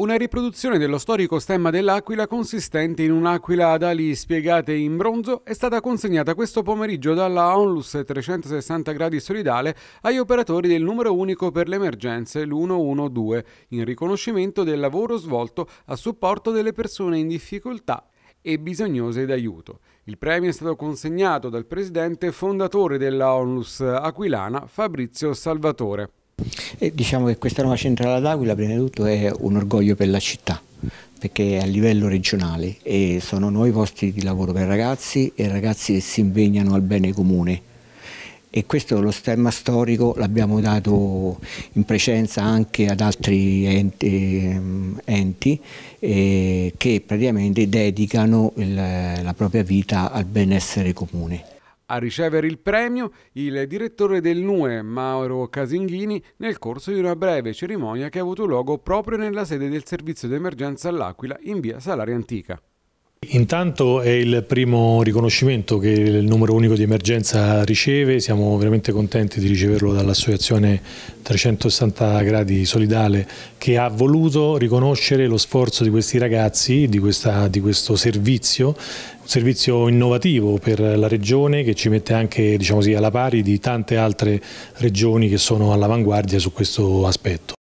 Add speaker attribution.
Speaker 1: Una riproduzione dello storico stemma dell'aquila consistente in un'aquila ad ali spiegate in bronzo è stata consegnata questo pomeriggio dalla Onlus 360 gradi solidale agli operatori del numero unico per le emergenze, l'112, in riconoscimento del lavoro svolto a supporto delle persone in difficoltà e bisognose d'aiuto. Il premio è stato consegnato dal presidente fondatore della Onlus Aquilana, Fabrizio Salvatore.
Speaker 2: E diciamo che questa nuova centrale ad Aquila prima di tutto è un orgoglio per la città perché è a livello regionale e sono nuovi posti di lavoro per ragazzi e ragazzi che si impegnano al bene comune e questo lo stemma storico l'abbiamo dato in precedenza anche ad altri enti, ehm, enti eh, che praticamente dedicano il, la propria vita al benessere comune.
Speaker 1: A ricevere il premio il direttore del NUE, Mauro Casinghini, nel corso di una breve cerimonia che ha avuto luogo proprio nella sede del servizio d'emergenza all'Aquila in via Salaria Antica.
Speaker 3: Intanto è il primo riconoscimento che il numero unico di emergenza riceve, siamo veramente contenti di riceverlo dall'associazione 360 gradi solidale che ha voluto riconoscere lo sforzo di questi ragazzi, di, questa, di questo servizio un servizio innovativo per la regione che ci mette anche diciamo così, alla pari di tante altre regioni che sono all'avanguardia su questo aspetto.